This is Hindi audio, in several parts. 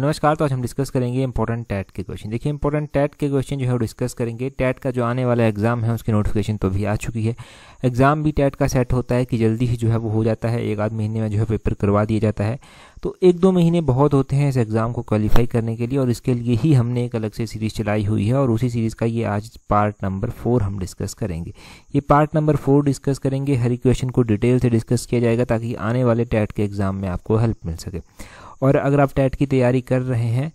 नमस्कार तो आज हम डिस्कस करेंगे इंपॉर्टेंट टैट के क्वेश्चन देखिए इंपॉर्टेंट टैट के क्वेश्चन जो है डिस्कस करेंगे टैट का जो आने वाला एग्जाम है उसकी नोटिफिकेशन तो भी आ चुकी है एग्जाम भी टैट का सेट होता है कि जल्दी ही जो है वो हो जाता है एक आध महीने में जो है पेपर करवा दिया जाता है तो एक दो महीने बहुत होते हैं इस एग्ज़ाम को क्वालिफाई करने के लिए और इसके लिए ही हमने एक अलग से सीरीज़ चलाई हुई है और उसी सीरीज़ का ये आज पार्ट नंबर फोर हम डिस्कस करेंगे ये पार्ट नंबर फोर डिस्कस करेंगे हर क्वेश्चन को डिटेल से डिस्कस किया जाएगा ताकि आने वाले टैट के एग्ज़ाम में आपको हेल्प मिल सके और अगर आप टेट की तैयारी कर रहे हैं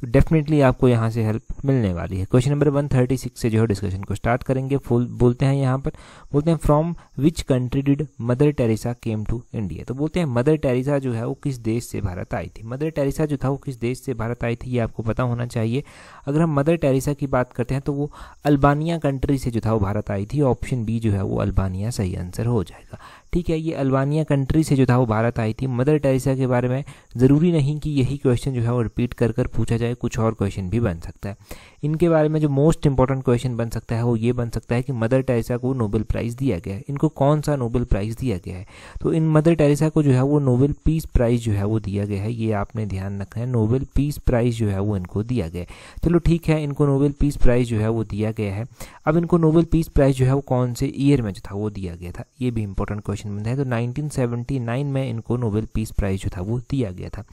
तो डेफिनेटली आपको यहाँ से हेल्प मिलने वाली है question number one thirty six से जो है डिस्कशन को स्टार्ट करेंगे फुल बोलते हैं यहाँ पर बोलते हैं from which country did Mother Teresa came to India तो बोलते हैं मदर टेरेसा जो है वो किस देश से भारत आई थी मदर टेरेसा जो था वो किस देश से भारत आई थी ये आपको पता होना चाहिए अगर हम मदर टेरेसा की बात करते हैं तो वो अल्बानिया कंट्री से जो था वो भारत आई थी ऑप्शन बी जो है वो अल्बानिया सही आंसर हो जाएगा ठीक है ये अल्बानिया कंट्री से जो था वो भारत आई थी मदर टेरेसा के बारे में ज़रूरी नहीं कि यही क्वेश्चन जो है वो रिपीट कर कर पूछा जाए कुछ और क्वेश्चन भी बन सकता है इनके बारे में जो मोस्ट इंपॉर्टेंट क्वेश्चन बन सकता है वो ये बन सकता है कि मदर टेरेसा को नोबेल प्राइज़ दिया गया है इनको कौन सा नोबेल प्राइज़ दिया गया है तो इन मदर टेरेसा को जो है वो नोबेल पीस प्राइज़ जो है वो दिया गया है ये आपने ध्यान रखना है नोबेल पीस प्राइज़ जो है वो इनको दिया गया है चलो ठीक है इनको नोबेल पीस प्राइज़ जो है वो दिया गया है अब इनको नोबेल पीस प्राइज़ जो है वो कौन से ईयर में जो था वो दिया गया था ये भी इंपॉर्टेंट क्वेश्चन बनता है तो नाइनटीन में इनको नोबेल पीस प्राइज़ जो था वो दिया गया था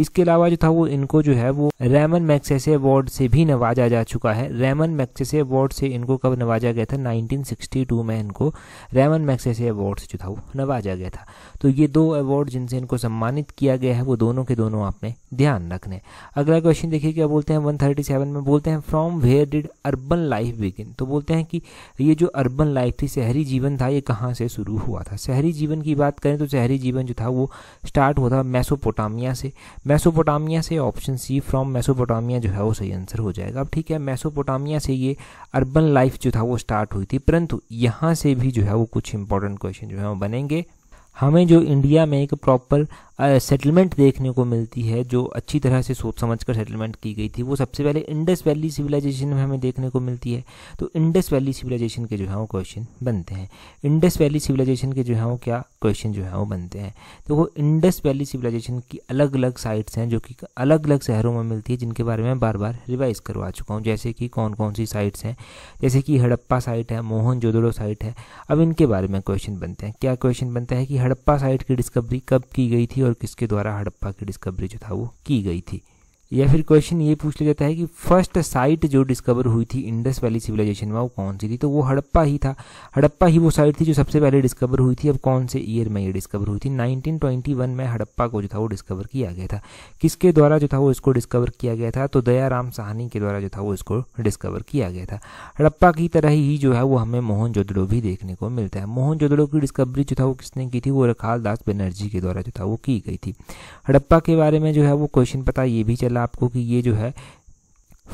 इसके अलावा जो था वो इनको जो है वो रेमन मैक्सेस अवार्ड से भी नवाजा जा चुका है रेमन मैक्सेसे अवार्ड से इनको कब नवाजा गया था 1962 में इनको रेमन मैक्सेसे अवार्ड से जो था वो नवाजा गया था तो ये दो अवार्ड जिनसे इनको सम्मानित किया गया है वो दोनों के दोनों आपने ध्यान रखने अगला क्वेश्चन देखिए क्या बोलते हैं 137 में बोलते हैं from where did urban life begin तो बोलते हैं कि ये जो अर्बन लाइफ थी शहरी जीवन था ये कहाँ से शुरू हुआ था शहरी जीवन की बात करें तो शहरी जीवन जो था वो स्टार्ट हुआ था मैसोपोटामिया से मैसोपोटामिया से ऑप्शन सी फ्रॉम मैसोपोटामिया जो है वो सही आंसर हो जाएगा अब ठीक है मैसोपोटामिया से ये अर्बन लाइफ जो था वो स्टार्ट हुई थी परंतु यहाँ से भी जो है वो कुछ इंपॉर्टेंट क्वेश्चन जो है वो बनेंगे हमें जो इंडिया में एक प्रॉपर सेटलमेंट देखने को मिलती है जो अच्छी तरह से सोच समझ कर सेटलमेंट की गई थी वो सबसे पहले इंडस वैली सिविलाइजेशन में हमें देखने को मिलती है तो इंडस वैली सिविलाइजेशन के जो है वो क्वेश्चन बनते हैं इंडस वैली सिविलाइजेशन के जो है वो क्या क्वेश्चन जो है वो बनते हैं तो वो इंडस वैली सिविलाइजेशन की अलग अलग साइट्स हैं जो कि अलग अलग शहरों में मिलती है जिनके बारे में बार बार रिवाइज करवा चुका हूँ जैसे कि कौन कौन सी साइट्स हैं जैसे कि हड़प्पा साइट है मोहन जोदड़ो साइट है अब इनके बारे में क्वेश्चन बनते हैं क्या क्वेश्चन बनता है कि हड़प्पा साइट की डिस्कवरी कब की गई थी और किसके द्वारा हड़प्पा की डिस्कवरी जो था वो की गई थी या फिर क्वेश्चन ये पूछ लिया जाता है कि फर्स्ट साइट जो डिस्कवर हुई थी इंडस वैली सिविलाइजेशन में वो कौन सी थी तो वो हड़प्पा ही था हड़प्पा ही वो साइट थी जो सबसे पहले डिस्कवर हुई थी अब कौन से ईयर में ये डिस्कवर हुई थी 1921 में हड़प्पा को जो था वो डिस्कवर किया गया था किसके द्वारा जो था वो इसको डिस्कवर किया गया था तो दयाराम साहनी के द्वारा जो था वो इसको डिस्कवर किया गया था हड़प्पा की तरह ही जो है वो हमें मोहन जोदड़ो भी देखने को मिलता है मोहन जोदड़ो की डिस्कवरी जो था वो किसने की थी वो रखाल दास बनर्जी के द्वारा जो था वो की गई थी हड़प्पा के बारे में जो है वो क्वेश्चन पता ये भी चला आपको कि ये जो है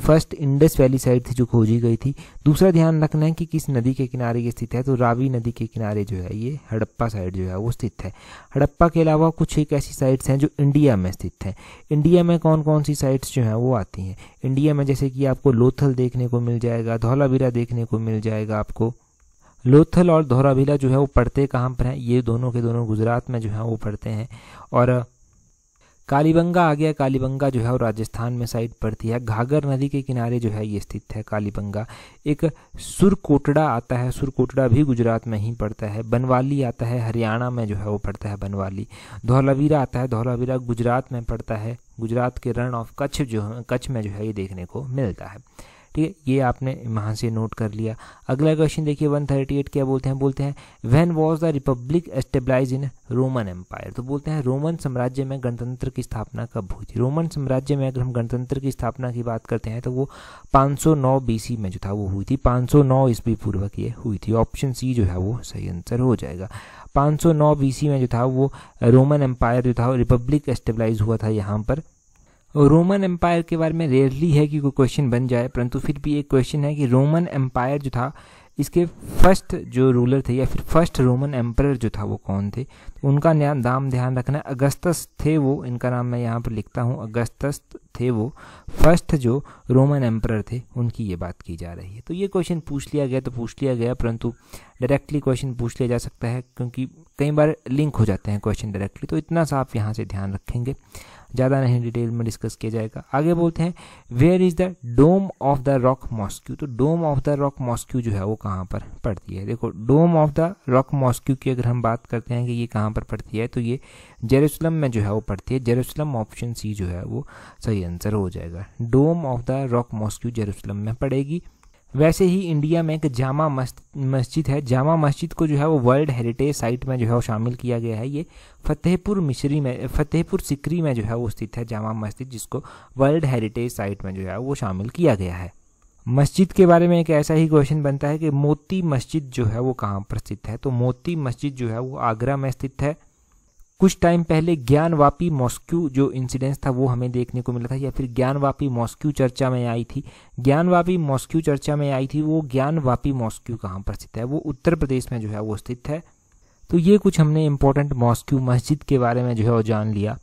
फर्स्ट इंडस वैली साइड थी जो खोजी गई थी दूसरा ध्यान रखना है कि किस नदी के किनारे ये स्थित है तो रावी नदी के किनारे जो है ये हड़प्पा साइड जो है वो स्थित है हड़प्पा के अलावा कुछ एक ऐसी साइट्स हैं जो इंडिया में स्थित हैं इंडिया में कौन कौन सी साइट्स जो हैं वो आती हैं इंडिया में जैसे कि आपको लोथल देखने को मिल जाएगा धौलावीरा देखने को मिल जाएगा आपको लोथल और धौरावीरा जो है वो पढ़ते कहाँ पर हैं ये दोनों के दोनों गुजरात में जो है वो पढ़ते हैं और कालीबंगा आ गया कालीबंगा जो है वो राजस्थान में साइड पड़ती है घाघर नदी के किनारे जो है ये स्थित है कालीबंगा एक सुरकोटड़ा आता है सुरकोटड़ा भी गुजरात में ही पड़ता है बनवाली आता है हरियाणा में जो है वो पड़ता है बनवाली धौलावीरा आता है धौलावीरा गुजरात में पड़ता है गुजरात के रण ऑफ कच्छ जो कच्छ में जो है ये देखने को मिलता है ठीक है ये आपने यहाँ से नोट कर लिया अगला क्वेश्चन देखिए 138 क्या बोलते हैं बोलते हैं when was the republic establish in Roman empire तो बोलते हैं रोमन साम्राज्य में गणतंत्र की स्थापना कब हुई थी रोमन साम्राज्य में अगर हम गणतंत्र की स्थापना की बात करते हैं तो वो 509 सौ में जो था वो हुई थी 509 ईस्वी पूर्वक ये हुई थी ऑप्शन सी जो है वो सही आंसर हो जाएगा 509 बीसी में जो था वो रोमन एम्पायर जो था रिपब्लिक एस्टेब्लाइज हुआ था यहाँ पर रोमन एम्पायर के बारे में रेयरली है कि कोई क्वेश्चन बन जाए परंतु फिर भी एक क्वेश्चन है कि रोमन एम्पायर जो था इसके फर्स्ट जो रूलर थे या फिर फर्स्ट रोमन एम्पर जो था वो कौन थे तो उनका नाम ध्यान रखना है अगस्तस थे वो इनका नाम मैं यहाँ पर लिखता हूँ अगस्तस थे वो फर्स्ट जो रोमन एम्पर थे उनकी ये बात की जा रही है तो ये क्वेश्चन पूछ लिया गया तो पूछ लिया गया परंतु डायरेक्टली क्वेश्चन पूछ लिया जा सकता है क्योंकि कई बार लिंक हो जाते हैं क्वेश्चन डायरेक्टली तो इतना सा आप यहाँ से ध्यान रखेंगे ज़्यादा नहीं डिटेल में डिस्कस किया जाएगा आगे बोलते हैं where is the Dome of the Rock mosque तो Dome of the Rock mosque जो है वो कहाँ पर पड़ती है देखो Dome of the Rock mosque की अगर हम बात करते हैं कि ये कहाँ पर पड़ती है तो ये जेरूसलम में जो है वो पड़ती है जेरूसलम ऑप्शन सी जो है वो सही आंसर हो जाएगा Dome of the Rock mosque Jerusalem में पड़ेगी वैसे ही इंडिया में एक जामा मस्जिद है जामा मस्जिद को जो है वो वर्ल्ड हेरिटेज साइट में जो है वो शामिल किया गया है ये फतेहपुर मिश्री में फतेहपुर सिकरी में जो है वो स्थित है जामा मस्जिद जिसको वर्ल्ड हेरिटेज साइट में जो है वो शामिल किया गया है मस्जिद के बारे में एक ऐसा ही क्वेश्चन बनता है कि मोती मस्जिद जो है वो कहाँ पर स्थित है तो मोती मस्जिद जो है वो आगरा में स्थित है कुछ टाइम पहले ज्ञानवापी मॉस्क्यू जो इंसिडेंस था वो हमें देखने को मिला था या फिर ज्ञानवापी मॉस्क्यू चर्चा में आई थी ज्ञानवापी मॉस्क्यू चर्चा में आई थी वो ज्ञानवापी मॉस्क्यू कहाँ पर स्थित है वो उत्तर प्रदेश में जो है वो स्थित है तो ये कुछ हमने इम्पोर्टेंट मॉस्क्यू मस्जिद के बारे में जो है वो जान लिया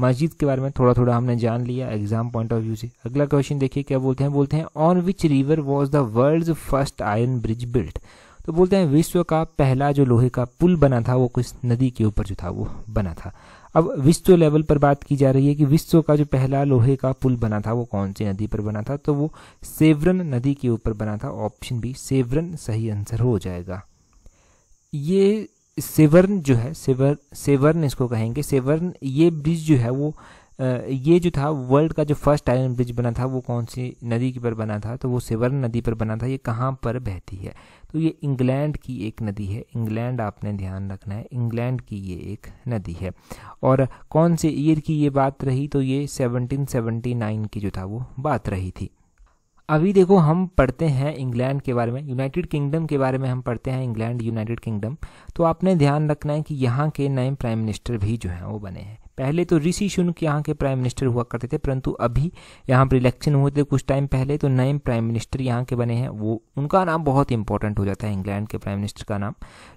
मस्जिद के बारे में थोड़ा थोड़ा हमने जान लिया एग्जाम पॉइंट ऑफ व्यू से अगला क्वेश्चन देखिए क्या बोलते हैं बोलते हैं on which river was the world first iron bridge built तो बोलते हैं विश्व का पहला जो लोहे का पुल बना था वो किस नदी के ऊपर जो था वो बना था अब विश्व लेवल पर बात की जा रही है कि विश्व का जो पहला लोहे का पुल बना था वो कौन सी नदी पर बना था तो वो सेवरन नदी के ऊपर बना था ऑप्शन बी सेवरन सही आंसर हो जाएगा ये सेवर्न जो है सेवर सेवर्न इसको कहेंगे सेवर्न ये ब्रिज जो है वो ये जो था वर्ल्ड का जो फर्स्ट आयरन ब्रिज बना था वो कौन सी नदी के पर बना था तो वो सेवर्न नदी पर बना था ये कहाँ पर बहती है तो ये इंग्लैंड की एक नदी है इंग्लैंड आपने ध्यान रखना है इंग्लैंड की ये एक नदी है और कौन से ईयर की ये बात रही तो ये 1779 की जो था वो बात रही थी अभी देखो हम पढ़ते हैं इंग्लैंड के बारे में यूनाइटेड किंगडम के बारे में हम पढ़ते हैं इंग्लैंड यूनाइटेड किंगडम तो आपने ध्यान रखना है कि यहाँ के नए प्राइम मिनिस्टर भी जो हैं वो बने हैं पहले तो ऋषि शुनक यहाँ के प्राइम मिनिस्टर हुआ करते थे परंतु अभी यहाँ पर इलेक्शन हुए थे कुछ टाइम पहले तो नए प्राइम मिनिस्टर यहाँ के बने हैं वो उनका नाम बहुत इंपॉर्टेंट हो जाता है इंग्लैंड के प्राइम मिनिस्टर का नाम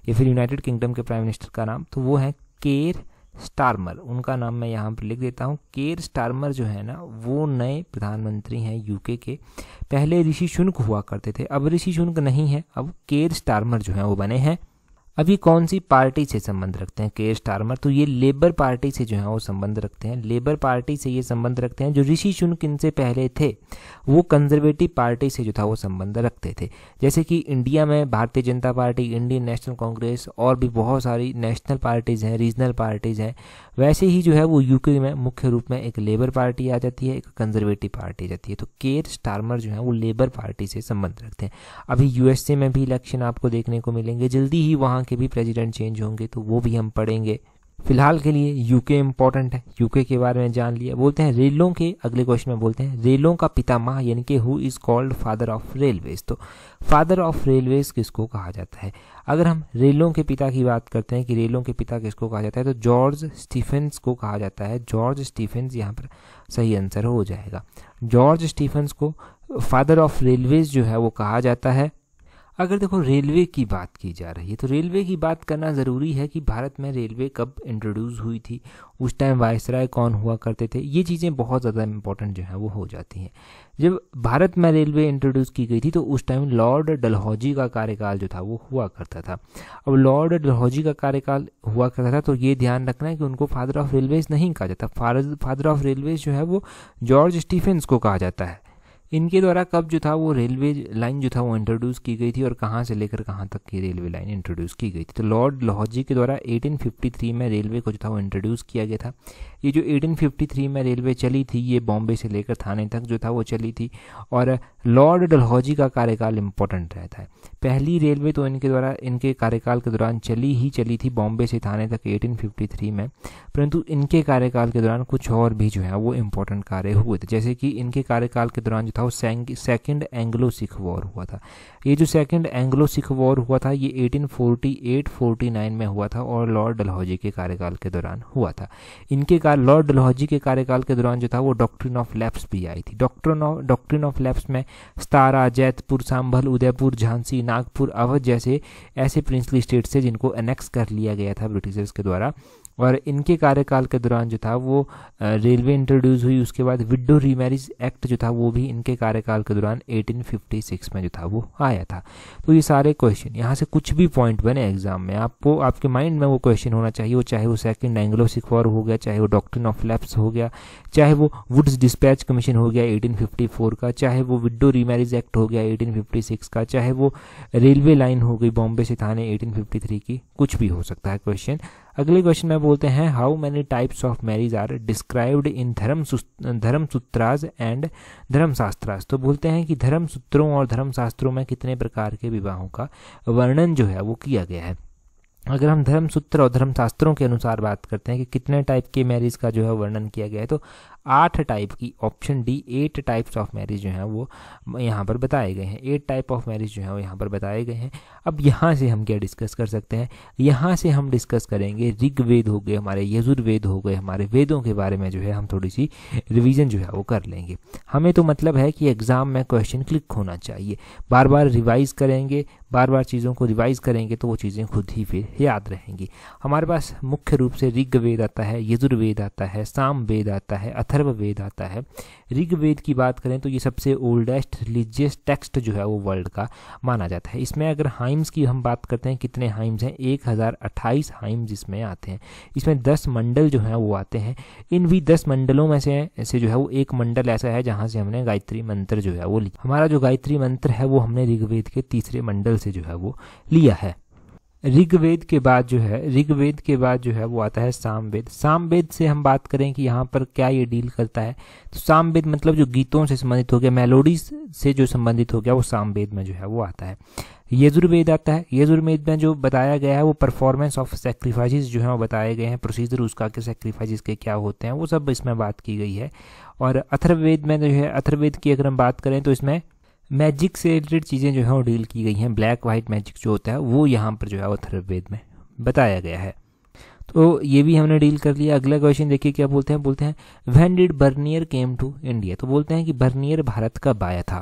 या फिर यूनाइटेड किंगडम के प्राइम मिनिस्टर का नाम तो वो है केर स्टारमर उनका नाम मैं यहाँ पर लिख देता हूँ केर स्टारमर जो है ना वो नए प्रधानमंत्री हैं यूके के पहले ऋषि शुनक हुआ करते थे अब ऋषि शुनक नहीं है अब केर स्टारमर जो है वो बने हैं अब ये कौन सी पार्टी से संबंध रखते हैं के स्टारमर तो ये लेबर पार्टी से जो है वो संबंध रखते हैं लेबर पार्टी से ये संबंध रखते हैं जो ऋषि शुल्क इनसे पहले थे वो कंजर्वेटिव पार्टी से जो था वो संबंध रखते थे जैसे कि इंडिया में भारतीय जनता पार्टी इंडियन नेशनल कांग्रेस और भी बहुत सारी नेशनल पार्टीज हैं रीजनल पार्टीज हैं वैसे ही जो है वो यूके में मुख्य रूप में एक लेबर पार्टी आ जाती है एक कंजर्वेटिव पार्टी आ जाती है तो केर स्टारमर जो है वो लेबर पार्टी से संबंध रखते हैं अभी यूएसए में भी इलेक्शन आपको देखने को मिलेंगे जल्दी ही वहाँ के भी प्रेसिडेंट चेंज होंगे तो वो भी हम पढ़ेंगे फिलहाल के लिए यूके इम्पोर्टेंट है यूके के बारे में जान लिया बोलते हैं रेलों के अगले क्वेश्चन में बोलते हैं रेलों का पितामह यानी कि who is called father of railways तो फादर ऑफ रेलवेज किसको कहा जाता है अगर हम रेलों के पिता की बात करते हैं कि रेलों के पिता किसको कहा जाता है तो जॉर्ज स्टीफेंस को कहा जाता है जॉर्ज स्टीफेंस यहाँ पर सही आंसर हो जाएगा जॉर्ज स्टीफेंस को फादर ऑफ रेलवेज जो है वो कहा जाता है अगर देखो रेलवे की बात की जा रही है तो रेलवे की बात करना ज़रूरी है कि भारत में रेलवे कब इंट्रोड्यूस हुई थी उस टाइम वायसराय कौन हुआ करते थे ये चीज़ें बहुत ज़्यादा इंपॉर्टेंट जो है वो हो जाती हैं जब भारत में रेलवे इंट्रोड्यूस की गई थी तो उस टाइम लॉर्ड डलहौजी का कार्यकाल जो था वो हुआ करता था अब लॉर्ड डलहौजी का कार्यकाल हुआ करता था तो ये ध्यान रखना है कि उनको फादर ऑफ रेलवेज नहीं कहा जाता फादर ऑफ रेलवेज जो है वो जॉर्ज स्टीफेंस को कहा जाता है इनके द्वारा कब जो था वो रेलवे लाइन जो था वो इंट्रोड्यूस की गई थी और कहाँ से लेकर कहाँ तक की रेलवे लाइन इंट्रोड्यूस की गई थी तो लॉर्ड लॉजी के द्वारा 1853 में रेलवे को जो था वो इंट्रोड्यूस किया गया था ये जो 1853 में रेलवे चली थी ये बॉम्बे से लेकर थाने तक जो था वो चली थी और लॉर्ड डलहौजी का कार्यकाल इम्पोर्टेंट रहता है पहली रेलवे तो इनके द्वारा इनके कार्यकाल के दौरान चली ही चली थी बॉम्बे से थाने तक 1853 में परंतु इनके कार्यकाल के दौरान कुछ और भी जो है वो इम्पोर्टेंट कार्य हुए थे जैसे कि इनके कार्यकाल के दौरान था वो सेकेंड एंग्लो सिख वॉर हुआ था ये जो सेकेंड एंग्लो सिख वॉर हुआ था ये 1848-49 में हुआ था और लॉर्ड डलहौजी के कार्यकाल के दौरान हुआ था इनके कार लॉर्ड डलहौजी के कार्यकाल के दौरान जो था वो डॉक्ट्रिन ऑफ लैप्स भी आई थी doctrine of doctrine of lapse में सतारा जैतपुर सांभल उदयपुर झांसी नागपुर अवध जैसे ऐसे प्रिंसली स्टेट्स थे जिनको एनेक्स कर लिया गया था ब्रिटिशर्स के द्वारा और इनके कार्यकाल के दौरान जो था वो रेलवे इंट्रोड्यूस हुई उसके बाद विडो रीमैरिज एक्ट जो था वो भी इनके कार्यकाल के दौरान 1856 में जो था वो आया था तो ये सारे क्वेश्चन यहाँ से कुछ भी पॉइंट बने एग्जाम में आपको आपके माइंड में वो क्वेश्चन होना चाहिए वो चाहे वो सेकेंड एंग्लो सिख वॉर हो गया चाहे वो डॉक्ट्रिन ऑफ लैप्स हो गया चाहे वो वुड्स डिस्पैच कमीशन हो गया एटीन का चाहे वो विडो रीमैरिज एक्ट हो गया एटीन का चाहे वो रेलवे लाइन हो गई बॉम्बे से थाने एटीन की कुछ भी हो सकता है क्वेश्चन अगले क्वेश्चन में बोलते हैं how many types of marriage are described in Dharma Dharma सूत्राज and धर्मशास्त्राज तो बोलते हैं कि धर्म सूत्रों और धर्मशास्त्रों में कितने प्रकार के विवाहों का वर्णन जो है वो किया गया है अगर हम धर्म सूत्र और धर्मशास्त्रों के अनुसार बात करते हैं कि कितने टाइप के मैरिज का जो है वर्णन किया गया है तो आठ टाइप की option D eight types of marriage जो हैं वो यहाँ पर बताए गए हैं एट टाइप ऑफ मैरिज जो है वो यहाँ पर बताए गए हैं अब यहाँ से हम क्या डिस्कस कर सकते हैं यहाँ से हम डिस्कस करेंगे ऋग्वेद हो गए हमारे यजुर्वेद हो गए हमारे वेदों के बारे में जो है हम थोड़ी सी रिविज़न जो है वो कर लेंगे हमें तो मतलब है कि एग्ज़ाम में क्वेश्चन क्लिक होना चाहिए बार बार रिवाइज़ करेंगे बार बार चीज़ों को रिवाइज़ करेंगे तो वो चीज़ें खुद ही फिर याद रहेंगी हमारे पास मुख्य रूप से ऋग्वेद आता है यजुर्वेद आता है सामवेद आता है अथ अथर्व वेद आता है ऋग्वेद की बात करें तो ये सबसे ओल्डेस्ट रिलीजियस टेक्स्ट जो है वो वर्ल्ड का माना जाता है इसमें अगर हाइम्स की हम बात करते हैं कितने हाइम्स हैं एक हज़ार अट्ठाईस हाइम्स इसमें आते हैं इसमें दस मंडल जो हैं वो आते हैं इन भी दस मंडलों में से से जो है वो एक मंडल ऐसा है जहाँ से हमने गायत्री मंत्र जो है वो लिया हमारा जो गायत्री मंत्र है वो हमने ऋग्वेद के तीसरे मंडल से जो है वो लिया है ऋग्वेद के बाद जो है ऋग्वेद के बाद जो है वो आता है सामवेद सामवेद से हम बात करें कि यहाँ पर क्या ये डील करता है तो सामवेद मतलब जो गीतों से संबंधित हो गया मेलोडीज से जो संबंधित हो गया वो सामवेद में जो है वो आता है यजुर्वेद आता है यजुर्वेद में जो बताया गया है वो परफॉर्मेंस ऑफ सेक्रीफाइसेस जो है वो बताए गए हैं प्रोसीजर उसका के सेक्रीफाइज के क्या होते हैं वो सब इसमें बात की गई है और अथर्ववेद में जो है अथर्ववेद की अगर हम बात करें तो इसमें मैजिक से रिलेटेड चीज़ें जो हैं वो डील की गई हैं ब्लैक वाइट मैजिक जो होता है वो यहाँ पर जो है वो थर्वेद में बताया गया है तो ये भी हमने डील कर लिया अगला क्वेश्चन देखिए क्या बोलते हैं बोलते हैं when did Bernier came to India तो बोलते हैं कि बर्नियर भारत कब आया था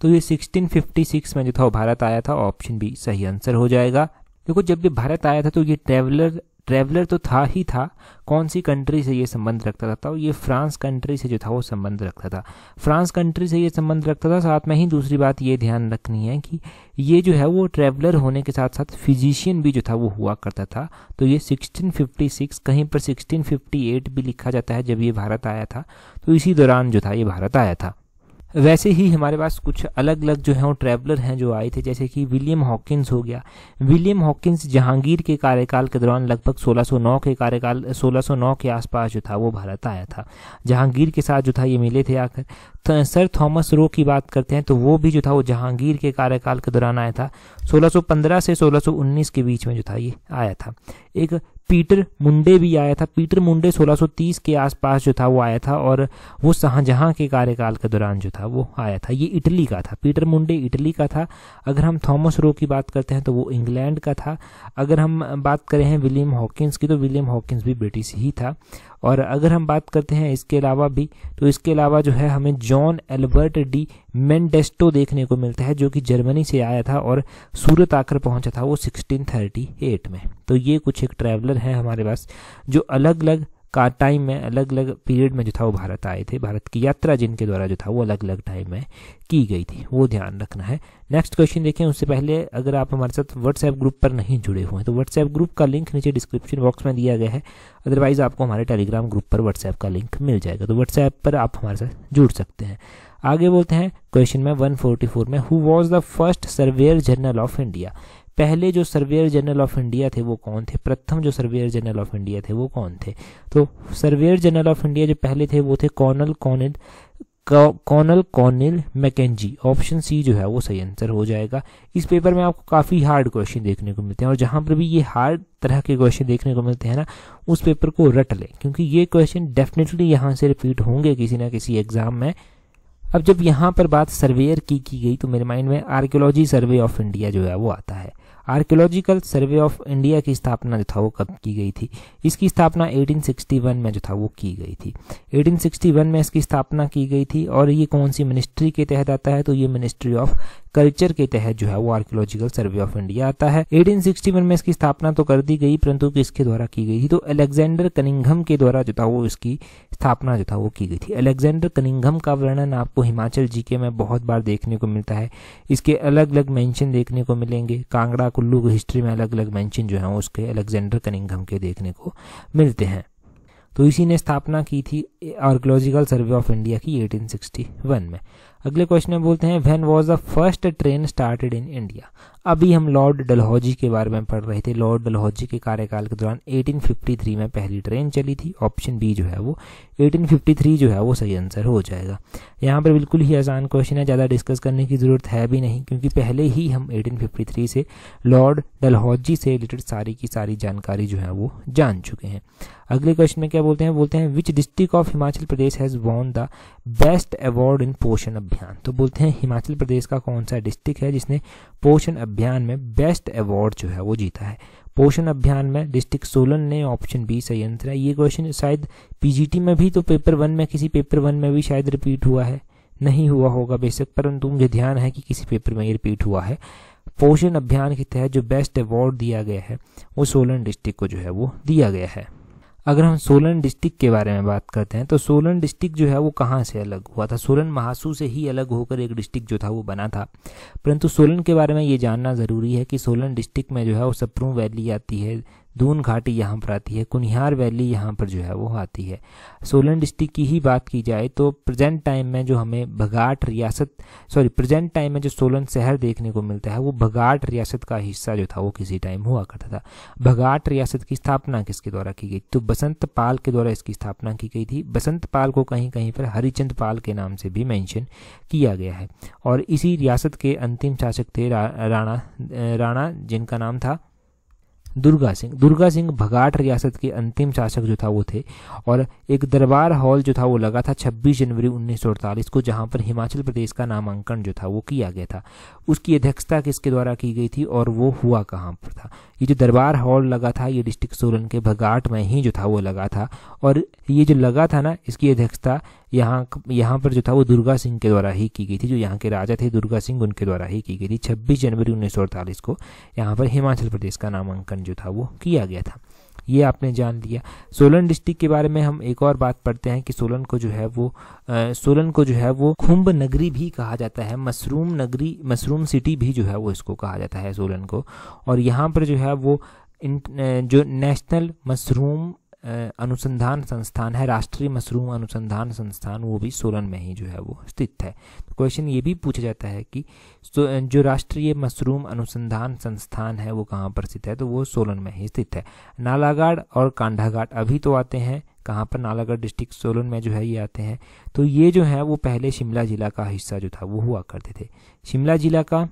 तो ये 1656 में जो था वो भारत आया था ऑप्शन बी सही आंसर हो जाएगा देखो जब भी भारत आया था तो ये ट्रेवलर ट्रैवलर तो था ही था कौन सी कंट्री से ये संबंध रखता था तो ये फ्रांस कंट्री से जो था वो संबंध रखता था फ्रांस कंट्री से ये संबंध रखता था साथ में ही दूसरी बात ये ध्यान रखनी है कि ये जो है वो ट्रैवलर होने के साथ साथ फिजिशियन भी जो था वो हुआ करता था तो ये 1656 कहीं पर 1658 भी लिखा जाता है जब ये भारत आया था तो इसी दौरान जो था ये भारत आया था वैसे ही हमारे पास कुछ अलग अलग जो है वो ट्रैवलर हैं जो आए थे जैसे कि विलियम हॉकिंस हो गया विलियम हॉकिंस जहांगीर के कार्यकाल के दौरान लगभग 1609 के कार्यकाल 1609 के आसपास जो था वो भारत आया था जहांगीर के साथ जो था ये मिले थे आकर तो सर थॉमस रो की बात करते हैं तो वो भी जो था वो जहांगीर के कार्यकाल के दौरान आया था 1615 से 1619 के बीच में जो था ये आया था एक पीटर मुंडे भी आया था पीटर मुंडे 1630 के आसपास जो था वो आया था और वो शाहजहाँ के कार्यकाल के दौरान जो था वो आया था ये इटली का था पीटर मुंडे इटली का था अगर हम थॉमस रो की बात करते हैं तो वो इंग्लैंड का था अगर हम बात करें हैं विलियम हॉकिंस की तो विलियम हॉकिंस भी ब्रिटिश ही था और अगर हम बात करते हैं इसके अलावा भी तो इसके अलावा जो है हमें जॉन एल्बर्ट डी मेंडेस्टो देखने को मिलता है जो कि जर्मनी से आया था और सूरत आकर पहुंचा था वो 1638 में तो ये कुछ एक ट्रैवलर हैं हमारे पास जो अलग अलग का टाइम में अलग अलग पीरियड में जो था वो भारत आए थे भारत की यात्रा जिनके द्वारा जो था वो अलग अलग टाइम में की गई थी वो ध्यान रखना है नेक्स्ट क्वेश्चन देखें उससे पहले अगर आप हमारे साथ व्हाट्सएप ग्रुप पर नहीं जुड़े हुए हैं तो व्हाट्सएप ग्रुप का लिंक नीचे डिस्क्रिप्शन बॉक्स में दिया गया है अदरवाइज आपको हमारे टेलीग्राम ग्रुप पर व्हाट्सएप का लिंक मिल जाएगा तो व्हाट्सएप पर आप हमारे साथ जुड़ सकते हैं आगे बोलते हैं क्वेश्चन में 144 में who was the first surveyor general of India पहले जो सर्वेयर जनरल ऑफ इंडिया थे वो कौन थे प्रथम जो सर्वेयर जनरल ऑफ इंडिया थे वो कौन थे तो सर्वेयर जनरल ऑफ इंडिया जो पहले थे वो थे कॉर्नल कॉनिल colonel Colin Mackenzie option C जो है वो सही आंसर हो जाएगा इस पेपर में आपको काफ़ी हार्ड क्वेश्चन देखने को मिलते हैं और जहां पर भी ये हार्ड तरह के क्वेश्चन देखने को मिलते हैं ना उस पेपर को रट लें क्योंकि ये क्वेश्चन डेफिनेटली यहाँ से रिपीट होंगे किसी ना किसी एग्जाम में अब जब यहाँ पर बात सर्वेयर की की गई तो मेरे माइंड में आर्कियोलॉजी सर्वे ऑफ इंडिया जो है वो आता है आर्कियोलॉजिकल सर्वे ऑफ इंडिया की स्थापना जो था वो कब की गई थी इसकी स्थापना 1861 में जो था वो की गई थी 1861 में इसकी स्थापना की गई थी और ये कौन सी मिनिस्ट्री के तहत आता है तो ये मिनिस्ट्री ऑफ कल्चर के तहत जो है वो आर्कियोलॉजिकल सर्वे ऑफ इंडिया आता है 1861 में इसकी स्थापना तो कर दी गई परंतु किसके द्वारा की गई थी तो अलेक्जेंडर कनिंगम के द्वारा जो था वो इसकी स्थापना जो था वो की गई थी अलेक्जेंडर कनिंगम का वर्णन आपको हिमाचल जीके में बहुत बार देखने को मिलता है इसके अलग अलग मैंशन देखने को मिलेंगे कांगड़ा कुल्लू की हिस्ट्री में अलग अलग मैंशन जो है उसके अलेक्जेंडर कनिंगम के देखने को मिलते हैं तो इसी ने स्थापना की थी आर्कोलॉजिकल सर्वे ऑफ इंडिया की 1861 में अगले क्वेश्चन में बोलते हैं when was the first train started in India अभी हम लॉर्ड डलहौजी के बारे में पढ़ रहे थे लॉर्ड डलहौजी के कार्यकाल के दौरान 1853 में पहली ट्रेन चली थी ऑप्शन बी जो है वो 1853 जो है वो सही आंसर हो जाएगा यहाँ पर बिल्कुल ही आसान क्वेश्चन है ज़्यादा डिस्कस करने की ज़रूरत है भी नहीं क्योंकि पहले ही हम 1853 से लॉर्ड डलहौजी से रिलेटेड सारी की सारी जानकारी जो है वो जान चुके हैं अगले क्वेश्चन में क्या बोलते हैं बोलते हैं which district of Himachal Pradesh has won the best award in Poshan Abhiyan तो बोलते हैं हिमाचल प्रदेश का कौन सा डिस्ट्रिक्ट है जिसने पोषण अभियान में बेस्ट अवार्ड जो है वो जीता है पोषण अभियान में डिस्ट्रिक्ट सोलन ने ऑप्शन बी सही आंसर है ये क्वेश्चन शायद पीजीटी में भी तो पेपर वन में किसी पेपर वन में भी शायद रिपीट हुआ है नहीं हुआ होगा बेशक परंतु मुझे ध्यान है कि किसी पेपर में ये रिपीट हुआ है पोषण अभियान के तहत जो बेस्ट अवार्ड दिया गया है वो सोलन डिस्ट्रिक्ट को जो है वो दिया गया है अगर हम सोलन डिस्ट्रिक्ट के बारे में बात करते हैं तो सोलन डिस्ट्रिक्ट जो है वो कहाँ से अलग हुआ था सोलन महासू से ही अलग होकर एक डिस्ट्रिक्ट जो था वो बना था परंतु सोलन के बारे में ये जानना ज़रूरी है कि सोलन डिस्ट्रिक्ट में जो है वो सप्रू वैली आती है दून घाटी यहाँ पर आती है कुनिहार वैली यहाँ पर जो है वो आती है सोलन डिस्ट्रिक्ट की ही बात की जाए तो प्रेजेंट टाइम में जो हमें भगाट रियासत सॉरी प्रेजेंट टाइम में जो सोलन शहर देखने को मिलता है वो भगाट रियासत का हिस्सा जो था वो किसी टाइम हुआ करता था भगाट रियासत की स्थापना किसके द्वारा की गई तो बसंत पाल के द्वारा इसकी स्थापना की गई थी बसंत पाल को कहीं कहीं पर हरिचंद पाल के नाम से भी मैंशन किया गया है और इसी रियासत के अंतिम शासक थे राणा राणा जिनका नाम था दुर्गा सिंह दुर्गा सिंह भगाट रियासत के अंतिम शासक जो था वो थे और एक दरबार हॉल जो था वो लगा था 26 जनवरी 1948 को जहां पर हिमाचल प्रदेश का नामांकन जो था वो किया गया था उसकी अध्यक्षता किसके द्वारा की गई थी और वो हुआ कहाँ पर था ये जो दरबार हॉल लगा था ये डिस्ट्रिक्ट सोलन के भगाट में ही जो था वो लगा था और ये जो लगा था ना इसकी अध्यक्षता यहाँ यहाँ पर जो था वो दुर्गा सिंह के द्वारा ही की गई थी जो यहाँ के राजा थे दुर्गा सिंह उनके द्वारा ही की गई थी छब्बीस जनवरी उन्नीस को यहाँ पर हिमाचल प्रदेश का नामांकन जो था वो किया गया था ये आपने जान लिया सोलन डिस्ट्रिक्ट के बारे में हम एक और बात पढ़ते हैं कि सोलन को जो है वो आ, सोलन को जो है वो खुम्ब नगरी भी कहा जाता है मशरूम नगरी मशरूम सिटी भी जो है वो इसको कहा जाता है सोलन को और यहाँ पर जो है वो इन, जो नेशनल मशरूम अनुसंधान संस्थान है राष्ट्रीय मशरूम अनुसंधान संस्थान वो भी सोलन में ही जो है वो स्थित है तो क्वेश्चन ये भी पूछा जाता है कि जो राष्ट्रीय मशरूम अनुसंधान संस्थान है वो कहाँ पर स्थित है तो वो सोलन में ही स्थित है नालागढ़ और कांडाघाट अभी तो आते हैं कहाँ पर नालागढ़ डिस्ट्रिक्ट सोलन में जो है ये आते हैं तो ये जो है वो पहले शिमला जिला का हिस्सा जो था वो हुआ करते थे शिमला जिला का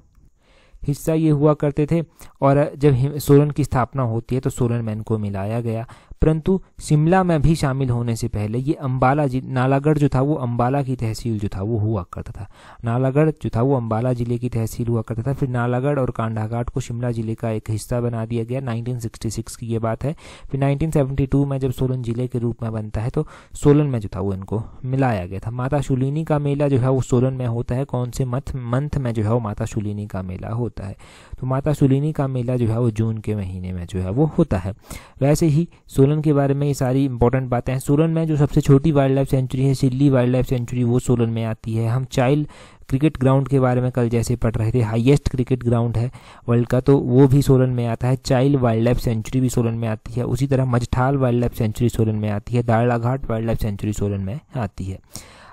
हिस्सा ये हुआ करते थे और जब सोलन की स्थापना होती है तो सोलन में इनको मिलाया गया परंतु शिमला में भी शामिल होने से पहले ये अम्बाला जी नालागढ़ जो था वो अम्बाला की तहसील जो था वो हुआ करता था नालागढ़ जो था वो अम्बाला जिले की तहसील हुआ करता था फिर नालागढ़ और कांडाघाट को शिमला जिले का एक हिस्सा बना दिया गया 1966 की ये बात है फिर 1972 में जब सोलन जिले के रूप में बनता है तो सोलन में जो था वो इनको मिलाया गया था माता शुलिनी का मेला जो है वो सोलन में होता है कौन से मंथ मंथ में जो है वो माता शुलिनी का मेला होता है तो माता शुलिनी का मेला जो है वो जून के महीने में जो है वो होता है वैसे ही सोलन सोलन के बारे में ये सारी इंपॉर्टेंट बातें हैं सोलन में जो सबसे छोटी वाइल्ड लाइफ सेंचुरी है सिल्ली वाइल्ड लाइफ सेंचुरी वो सोलन में आती है हम चाइल्ड क्रिकेट ग्राउंड के बारे में कल जैसे पढ़ रहे थे हाईएस्ट क्रिकेट ग्राउंड है वर्ल्ड का तो वो भी सोलन में आता है चाइल्ड वाइल्ड लाइफ सेंचुरी भी सोलन में आती है उसी तरह Majathal wild life sanctuary Solan में आती है Darlaghat wild life sanctuary Solan में आती है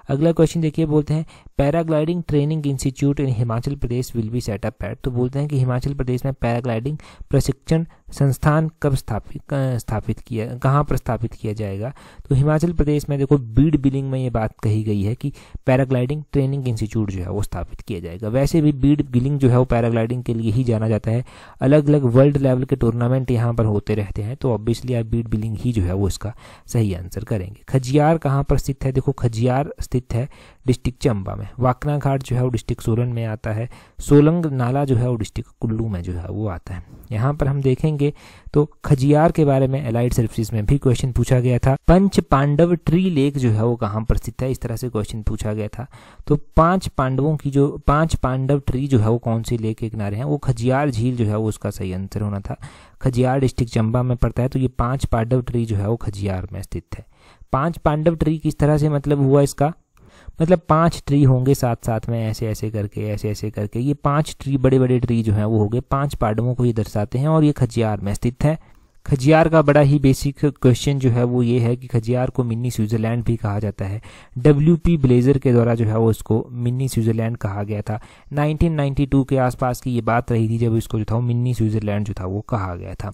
अगला क्वेश्चन देखिए बोलते हैं paragliding training institute in Himachal Pradesh will be set up है तो बोलते हैं कि हिमाचल प्रदेश में पैराग्लाइडिंग प्रशिक्षण संस्थान कब स्थापित स्थापित किया कहाँ पर स्थापित किया जाएगा तो हिमाचल प्रदेश में देखो बीड बिलिंग में ये बात कही गई है कि पैराग्लाइडिंग ट्रेनिंग इंस्टीट्यूट जो है वो स्थापित किया जाएगा वैसे भी बीड बिलिंग जो है वो पैराग्लाइडिंग के लिए ही जाना जाता है अलग अलग वर्ल्ड लेवल के टूर्नामेंट यहाँ पर होते रहते हैं तो ऑब्वियसली आप बीड बिलिंग ही जो है वो इसका सही आंसर करेंगे खजियार कहाँ पर स्थित है देखो खजियार स्थित है डिस्ट्रिक्ट चंबा में में वाकना घाट जो है वो डिस्ट्रिक्ट सोलन में आता है सोलंग नाला जो है वो डिस्ट्रिक्ट कुल्लू में जो है वो आता है यहाँ पर हम देखेंगे तो खजियार के बारे में एलाइड सर्विस में भी क्वेश्चन पूछा गया था पंच पांडव ट्री लेक जो है वो कहाँ पर स्थित है इस तरह से क्वेश्चन पूछा गया था तो पांच पांडवों की जो पांच पांडव ट्री जो है वो कौन सी लेक के किनारे हैं वो खजियार झील जो है वो उसका सही आंसर होना था खजियार डिस्ट्रिक्ट चंबा में पड़ता है तो ये पांच पांडव ट्री जो है वो खजियार में स्थित है पांच पांडव ट्री किस तरह से मतलब हुआ इसका मतलब पांच ट्री होंगे साथ साथ में ऐसे ऐसे करके ऐसे ऐसे करके ये पांच ट्री बड़े बड़े ट्री जो हैं वो हो गए पांच पाडवों को ये दर्शाते हैं और ये खजियार में स्थित है खजियार का बड़ा ही बेसिक क्वेश्चन जो है वो ये है कि खजियार को मिनी स्विट्जरलैंड भी कहा जाता है डब्ल्यू पी ब्लेजर के द्वारा जो है वो इसको मिनी स्विट्जरलैंड कहा गया था 1992 के आसपास की ये बात रही थी जब इसको जो था वो मिनी स्विट्जरलैंड जो था वो कहा गया था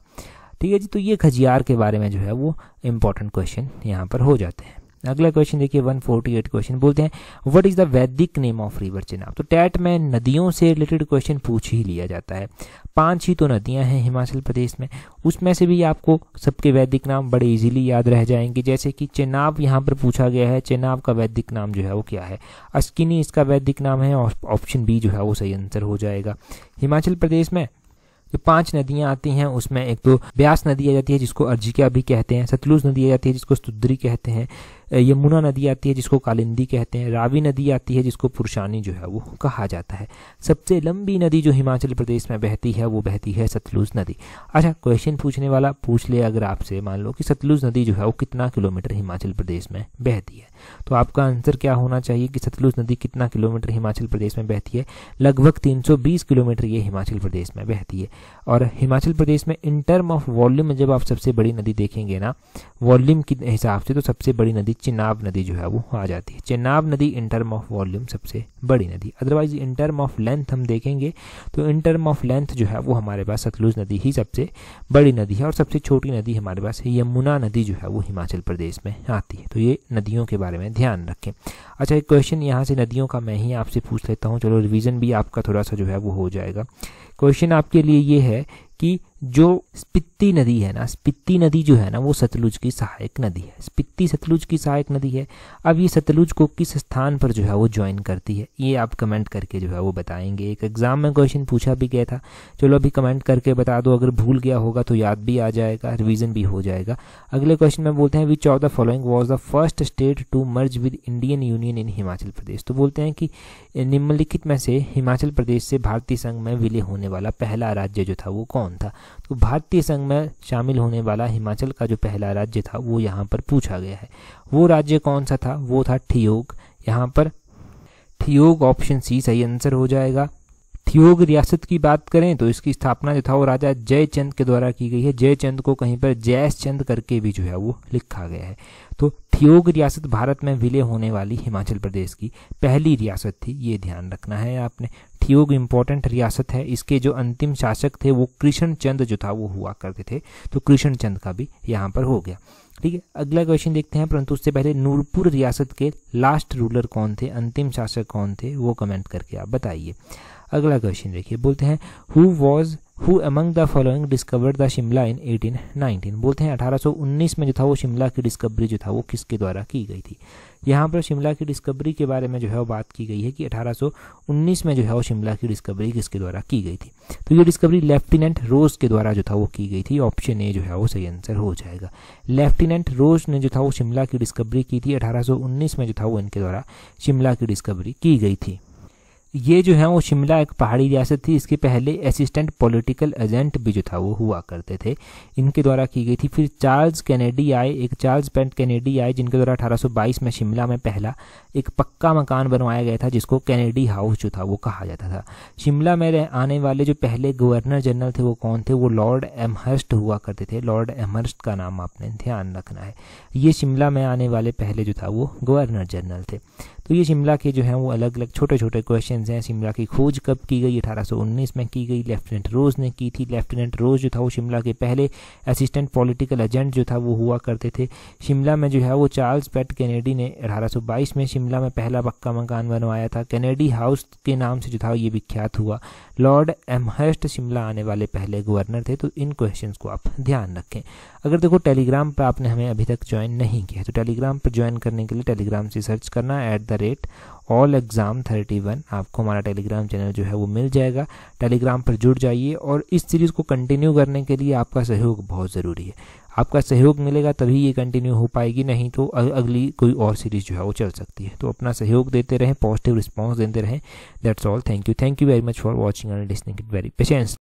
ठीक है जी तो ये खजियार के बारे में जो है वो इम्पोर्टेंट क्वेश्चन यहाँ पर हो जाते हैं अगला क्वेश्चन देखिए 148 क्वेश्चन बोलते हैं what is the Vedic name of river Chenab तो टैट में नदियों से रिलेटेड क्वेश्चन पूछ ही लिया जाता है पांच ही तो नदियां हैं हिमाचल प्रदेश में उसमें से भी आपको सबके वैदिक नाम बड़े इजीली याद रह जाएंगे जैसे कि चेनाब यहाँ पर पूछा गया है चेनाब का वैदिक नाम जो है वो क्या है अस्किनी इसका वैदिक नाम है और ऑप्शन बी जो है वो सही आंसर हो जाएगा हिमाचल प्रदेश में जो पांच नदियां आती हैं उसमें एक तो ब्यास नदी आ जाती है जिसको अर्जिका भी कहते हैं सतलुज नदी आ जाती है जिसको स्तुद्री कहते हैं यमुना नदी आती है जिसको कालिंदी कहते हैं रावी नदी आती है जिसको पुरुषानी जो है वो कहा जाता है सबसे लंबी नदी जो हिमाचल प्रदेश में बहती है वो बहती है सतलुज नदी अच्छा क्वेश्चन पूछने वाला पूछ ले अगर आपसे मान लो कि सतलुज नदी जो है वो कितना किलोमीटर हिमाचल प्रदेश में बहती है तो आपका आंसर क्या होना चाहिए कि सतलुज नदी कितना किलोमीटर हिमाचल प्रदेश में बहती है लगभग तीन किलोमीटर ये हिमाचल प्रदेश में बहती है और हिमाचल प्रदेश में इन टर्म ऑफ वॉल्यूम जब आप सबसे बड़ी नदी देखेंगे ना वॉल्यूम के हिसाब से तो सबसे बड़ी नदी चिनाब नदी जो है वो आ जाती है चिनाब नदी इन टर्म ऑफ वॉल्यूम सबसे बड़ी नदी otherwise in term of length हम देखेंगे तो इन टर्म ऑफ लेंथ जो है वो हमारे पास सतलुज नदी ही सबसे बड़ी नदी है और सबसे छोटी नदी हमारे पास यमुना नदी जो है वो हिमाचल प्रदेश में आती है तो ये नदियों के बारे में ध्यान रखें अच्छा एक क्वेश्चन यहाँ से नदियों का मैं ही आपसे पूछ लेता हूँ चलो रिविज़न भी आपका थोड़ा सा जो है वो हो जाएगा क्वेश्चन आपके लिए ये है कि जो स्पित्ती नदी है ना स्पित्ती नदी जो है ना वो सतलुज की सहायक नदी है स्पित्ती सतलुज की सहायक नदी है अब ये सतलुज को किस स्थान पर जो है वो ज्वाइन करती है ये आप कमेंट करके जो है वो बताएंगे एक एग्जाम में क्वेश्चन पूछा भी गया था चलो अभी कमेंट करके बता दो अगर भूल गया होगा तो याद भी आ जाएगा रिविजन भी हो जाएगा अगले क्वेश्चन में बोलते हैं which of the following was the first state to merge with Indian union in Himachal Pradesh तो बोलते हैं कि निम्नलिखित में से हिमाचल प्रदेश से भारतीय संघ में विलय होने वाला पहला राज्य जो था वो कौन था तो भारतीय संघ में शामिल होने वाला हिमाचल का जो पहला राज्य था वो यहाँ पर पूछा गया है वो राज्य कौन सा था वो था ठियोग यहाँ पर ठियोग ऑप्शन सी सही आंसर हो जाएगा ठियोग रियासत की बात करें तो इसकी स्थापना जो था वो राजा जयचंद के द्वारा की गई है जयचंद को कहीं पर जयचंद करके भी जो है वो लिखा गया है तो थियोग रियासत भारत में विलय होने वाली हिमाचल प्रदेश की पहली रियासत थी ये ध्यान रखना है आपने ठियोग इम्पोर्टेंट रियासत है इसके जो अंतिम शासक थे वो कृष्ण चंद जो था वो हुआ करते थे तो कृष्ण चंद का भी यहाँ पर हो गया ठीक है अगला क्वेश्चन देखते हैं परंतु उससे पहले नूरपुर रियासत के लास्ट रूलर कौन थे अंतिम शासक कौन थे वो कमेंट करके आप बताइए अगला क्वेश्चन देखिए बोलते हैं who was who among the following discovered the Shimla in 1819 बोलते हैं 1819 में जो था वो शिमला की डिस्कवरी जो था वो किसके द्वारा की गई थी यहाँ पर शिमला की डिस्कवरी के बारे में जो है वो बात की गई है कि 1819 में जो है वो शिमला की डिस्कवरी किसके द्वारा की गई थी तो ये डिस्कवरी लेफ्टिनेंट रोज के द्वारा जो था वो की गई थी ऑप्शन ए जो है वो सही आंसर हो जाएगा लेफ्टिनेंट रोज ने जो था वो शिमला की डिस्कवरी की थी अठारह में जो था वो इनके द्वारा शिमला की डिस्कवरी की गई थी ये जो है वो शिमला एक पहाड़ी रियासत थी इसके पहले असिस्टेंट पॉलिटिकल एजेंट भी जो था वो हुआ करते थे इनके द्वारा की गई थी फिर चार्ल्स कैनेडी आए एक चार्ल्स पेंट कैनेडी आए जिनके द्वारा 1822 में शिमला में पहला एक पक्का मकान बनवाया गया था जिसको कैनेडी हाउस जो था वो कहा जाता था शिमला में आने वाले जो पहले गवर्नर जनरल थे वो कौन थे वो लॉर्ड एमहर्स्ट हुआ करते थे लॉर्ड एमहर्स्ट का नाम आपने ध्यान रखना है ये शिमला में आने वाले पहले जो था वो गवर्नर जनरल थे तो ये शिमला के जो है वो अलग अलग छोटे छोटे क्वेश्चन डिवीजन हैं शिमला की खोज कब की गई 1819 में की गई लेफ्टिनेंट रोज ने की थी लेफ्टिनेंट रोज जो था वो शिमला के पहले असिस्टेंट पॉलिटिकल एजेंट जो था वो हुआ करते थे शिमला में जो है वो चार्ल्स पेट कैनेडी ने 1822 में शिमला में पहला पक्का मकान बनवाया था कैनेडी हाउस के नाम से जो था ये विख्यात हुआ लॉर्ड एमहर्स्ट शिमला आने वाले पहले गवर्नर थे तो इन क्वेश्चन को आप ध्यान रखें अगर देखो टेलीग्राम पर आपने हमें अभी तक ज्वाइन नहीं किया तो टेलीग्राम पर ज्वाइन करने के लिए टेलीग्राम से सर्च करना at the rate all exam thirty one आपको हमारा टेलीग्राम चैनल जो है वो मिल जाएगा टेलीग्राम पर जुड़ जाइए और इस सीरीज़ को कंटिन्यू करने के लिए आपका सहयोग बहुत ज़रूरी है आपका सहयोग मिलेगा तभी ये कंटिन्यू हो पाएगी नहीं तो अगली कोई और सीरीज़ जो है वो चल सकती है तो अपना सहयोग देते रहें पॉजिटिव रिस्पॉन्स देते रहें that's all thank you thank you very much for watching and listening it very patience